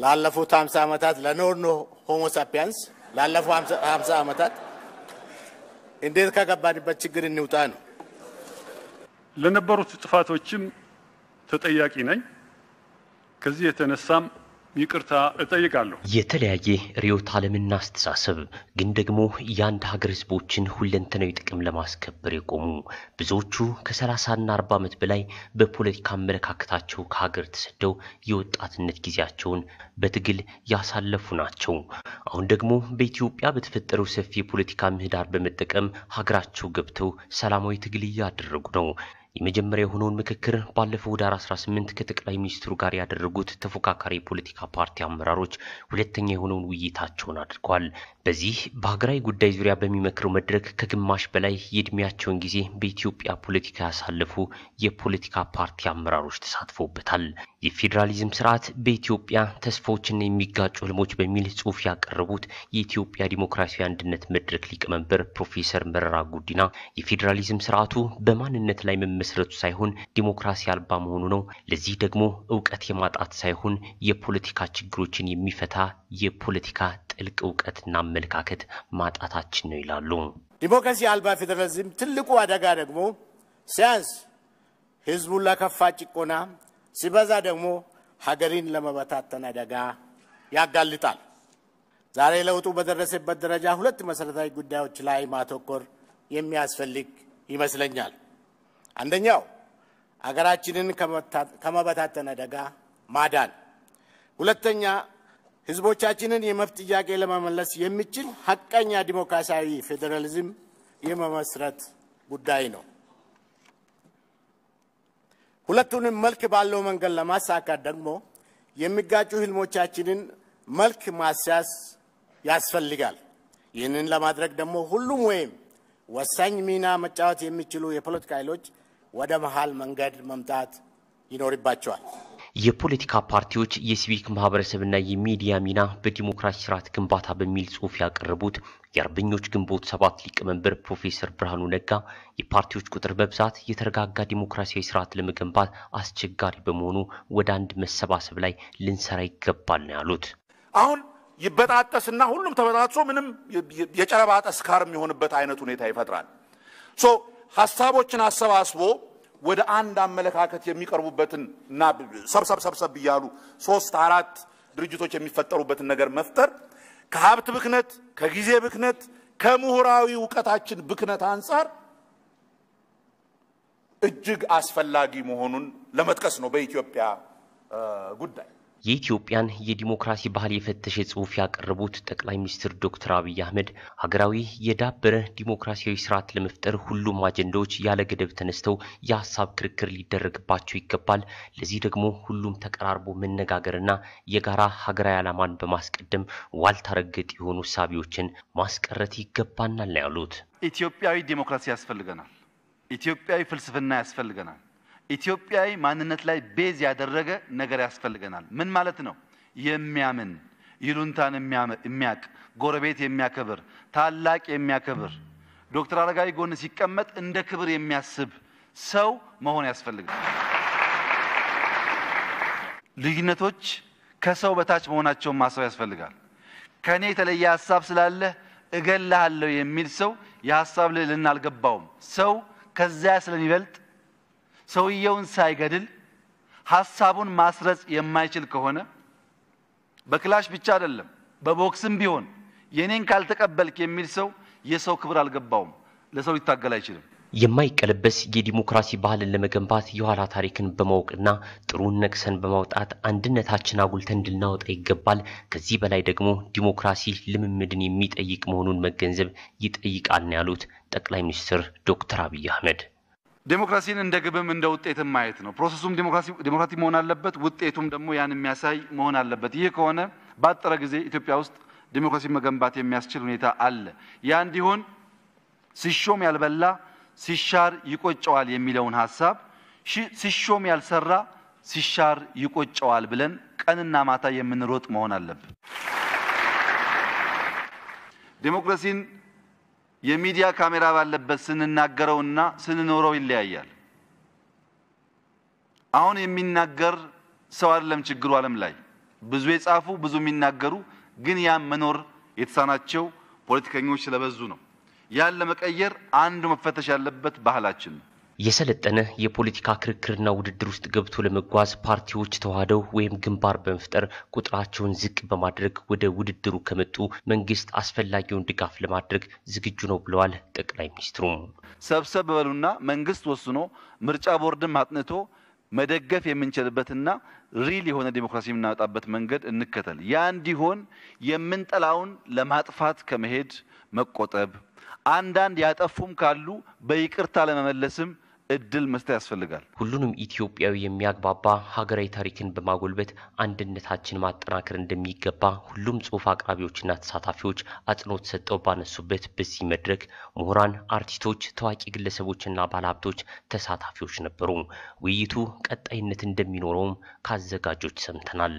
ላለፉት 50 ዓመታት ለኖርኖ ሆሞ ሳፒያንስ ላለፉት 50 ዓመታት እንዴት ከገባንበት ችግር እንውጣ ነው። ለነበሩት ጥፋቶችም ተጠያቂ ነኝ። ከዚህ የተነሳም ይቅርታ እጠይቃለሁ። የተለያየ ርዕዮተ ዓለምና አስተሳሰብ ግን ደግሞ የአንድ ሀገር ህዝቦችን ሁለንተናዊ ጥቅም ለማስከበር የቆሙ ብዙዎቹ ከሰላሳና አርባ ዓመት በላይ በፖለቲካ አመለካከታቸው ከሀገር ተሰደው የወጣትነት ጊዜያቸውን በትግል ያሳለፉ ናቸው። አሁን ደግሞ በኢትዮጵያ በተፈጠረው ሰፊ የፖለቲካ ምህዳር በመጠቀም ሀገራቸው ገብተው ሰላማዊ ትግል እያደረጉ ነው። የመጀመሪያ የሆነውን ምክክር ባለፈው ኅዳር 18 ከጠቅላይ ሚኒስትሩ ጋር ያደረጉት ተፎካካሪ የፖለቲካ ፓርቲ አመራሮች ሁለተኛ የሆነውን ውይይታቸውን አድርገዋል። በዚህ በሀገራዊ ጉዳይ ዙሪያ በሚመክረው መድረክ ከግማሽ በላይ የእድሜያቸውን ጊዜ በኢትዮጵያ ፖለቲካ ያሳለፉ የፖለቲካ ፓርቲ አመራሮች ተሳትፎበታል። የፌዴራሊዝም ስርዓት በኢትዮጵያ ተስፋዎችና የሚጋጩ ህልሞች በሚል ጽሑፍ ያቀረቡት የኢትዮጵያ ዲሞክራሲያዊ አንድነት መድረክ ሊቀመንበር ፕሮፌሰር መረራ ጉዲና የፌዴራሊዝም ስርዓቱ በማንነት ላይ መመ መሰረቱ ሳይሆን ዲሞክራሲ አልባ መሆኑ ነው። ለዚህ ደግሞ እውቀት የማጣት ሳይሆን የፖለቲካ ችግሮችን የሚፈታ የፖለቲካ ጥልቅ እውቀትና አመለካከት ማጣታችን ነው ይላሉ። ዲሞክራሲ አልባ ፌዴራሊዝም ትልቁ አደጋ ደግሞ ሲያንስ ህዝቡን ለከፋ ጭቆና፣ ሲበዛ ደግሞ ሀገሪን ለመበታተን አደጋ ያጋልጣል። ዛሬ ለውጡ በደረሰበት ደረጃ ሁለት መሰረታዊ ጉዳዮች ላይ ማተኮር የሚያስፈልግ ይመስለኛል። አንደኛው አገራችንን ከመበታተን አደጋ ማዳን፣ ሁለተኛ ህዝቦቻችንን የመብት ጥያቄ ለመመለስ የሚችል ሀቀኛ ዲሞክራሲያዊ ፌዴራሊዝም የመመስረት ጉዳይ ነው። ሁለቱንም መልክ ባለው መንገድ ለማሳካት ደግሞ የሚጋጩ ህልሞቻችንን መልክ ማስያዝ ያስፈልጋል። ይህንን ለማድረግ ደግሞ ሁሉም ወይም ወሳኝ ሚና መጫወት የሚችሉ የፖለቲካ ኃይሎች ወደ መሀል መንገድ መምጣት ይኖርባቸዋል። የፖለቲካ ፓርቲዎች የሲቪክ ማህበረሰብና የሚዲያ ሚና በዲሞክራሲ ስርዓት ግንባታ በሚል ጽሁፍ ያቀረቡት የአርበኞች ግንቦት ሰባት ሊቀመንበር ፕሮፌሰር ብርሃኑ ነጋ የፓርቲዎች ቁጥር በብዛት የተረጋጋ ዲሞክራሲያዊ ስርዓት ለመገንባት አስቸጋሪ በመሆኑ ወደ አንድ መሰባሰብ ላይ ልንሰራ ይገባል ነው ያሉት። አሁን ይበጣጠስና ሁሉም ተበጣጥሶ ምንም የጨረባ ጠስካር የሚሆንበት አይነት ሁኔታ ይፈጥራል። ሀሳቦችን አሰባስቦ ወደ አንድ አመለካከት የሚቀርቡበትን እና ሰብሰብ ሰብሰብ እያሉ ሶስት አራት ድርጅቶች የሚፈጠሩበትን ነገር መፍጠር ከሀብት ብክነት፣ ከጊዜ ብክነት፣ ከምሁራዊ እውቀታችን ብክነት አንጻር እጅግ አስፈላጊ መሆኑን ለመጥቀስ ነው በኢትዮጵያ ጉዳይ። የኢትዮጵያን የዲሞክራሲ ባህል የፈተሸ ጽሑፍ ያቀረቡት ጠቅላይ ሚኒስትር ዶክተር አብይ አህመድ ሀገራዊ የዳበረ ዲሞክራሲያዊ ስርዓት ለመፍጠር ሁሉም አጀንዳዎች ያለ ገደብ ተነስተው የሀሳብ ክርክር ሊደረግባቸው ይገባል። ለዚህ ደግሞ ሁሉም ተቀራርቦ መነጋገርና የጋራ ሀገራዊ ዓላማን በማስቀደም ዋልታ ረገጥ የሆኑ ሳቢዎችን ማስቀረት ይገባናል ያሉት ኢትዮጵያዊ ዲሞክራሲ ያስፈልገናል። ኢትዮጵያዊ ፍልስፍና ያስፈልገናል። ኢትዮጵያዊ ማንነት ላይ ቤዝ ያደረገ ነገር ያስፈልገናል። ምን ማለት ነው? የሚያምን ይሉንታን የሚያቅ ጎረቤት የሚያከብር ታላቅ የሚያከብር ዶክተር አረጋዊ ጎን ሲቀመጥ እንደ ክብር የሚያስብ ሰው መሆን ያስፈልጋል። ልዩነቶች ከሰው በታች መሆናቸውን ማሰብ ያስፈልጋል። ከእኔ የተለየ ሀሳብ ስላለህ እገላሃለሁ የሚል ሰው የሀሳብ ልዕልና አልገባውም። ሰው ከዚያ ስለሚበልጥ ሰውየውን ሳይገድል ሀሳቡን ማስረጽ የማይችል ከሆነ በክላሽ ብቻ አይደለም በቦክስም ቢሆን የኔን ካልተቀበልክ የሚል ሰው የሰው ክብር አልገባውም፣ ለሰው ሊታገል አይችልም። የማይቀለበስ የዲሞክራሲ ባህልን ለመገንባት የኋላ ታሪክን በማወቅና ጥሩን ነቅሰን በማውጣት አንድነታችን አጉልተን እንድናወጣ ይገባል። ከዚህ በላይ ደግሞ ዲሞክራሲ ልምምድን የሚጠይቅ መሆኑን መገንዘብ ይጠይቃል ነው ያሉት ጠቅላይ ሚኒስትር ዶክተር አብይ አህመድ። ዴሞክራሲን እንደ ግብም እንደ ውጤትም ማየት ነው። ፕሮሰሱም ዴሞክራቲክ መሆን አለበት፣ ውጤቱም ደግሞ ያን የሚያሳይ መሆን አለበት። ይህ ከሆነ ባጠረ ጊዜ ኢትዮጵያ ውስጥ ዴሞክራሲ መገንባት የሚያስችል ሁኔታ አለ። ያ እንዲሆን ሲሾም ያልበላ ሲሻር ይቆጨዋል የሚለውን ሀሳብ ሲሾም ያልሰራ ሲሻር ይቆጨዋል ብለን ቀንና ማታ የምንሮጥ መሆን አለብን። ዴሞክራሲን የሚዲያ ካሜራ ባለበት ስንናገረውና ስንኖረው ይለያያል። አሁን የሚናገር ሰው አይደለም ችግሩ። ዓለም ላይ ብዙ የጻፉ ብዙ የሚናገሩ ግን ያን መኖር የተሳናቸው ፖለቲከኞች ስለበዙ ነው። ያን ለመቀየር አንዱ መፈተሽ ያለበት ባህላችን ነው። የሰለጠነ የፖለቲካ ክርክርና ውድድር ውስጥ ገብቶ ለመጓዝ ፓርቲዎች ተዋህደው ወይም ግንባር በመፍጠር ቁጥራቸውን ዝቅ በማድረግ ወደ ውድድሩ ከመጡ መንግስት አስፈላጊውን ድጋፍ ለማድረግ ዝግጁ ነው ብለዋል ጠቅላይ ሚኒስትሩም። ሰብሰብ በሉና መንግስት ወስኖ ምርጫ ቦርድም ማጥንቶ መደገፍ የምንችልበትና ሪል የሆነ ዲሞክራሲ የምናወጣበት መንገድ እንከተል። ያ እንዲሆን የምንጠላውን ለማጥፋት ከመሄድ መቆጠብ፣ አንዳንድ ያጠፉም ካሉ በይቅርታ ለመመለስም እድል መስጠት ያስፈልጋል። ሁሉንም ኢትዮጵያዊ የሚያግባባ ሀገራዊ ታሪክን በማጎልበት አንድነታችን ማጠናከር እንደሚገባ ሁሉም ጽሁፍ አቅራቢዎችና ተሳታፊዎች አጽንኦት ሰጠው ባነሱበት በዚህ መድረክ ምሁራን፣ አርቲስቶች፣ ታዋቂ ግለሰቦችና ባለሀብቶች ተሳታፊዎች ነበሩ። ውይይቱ ቀጣይነት እንደሚኖረውም ከአዘጋጆች ሰምተናል።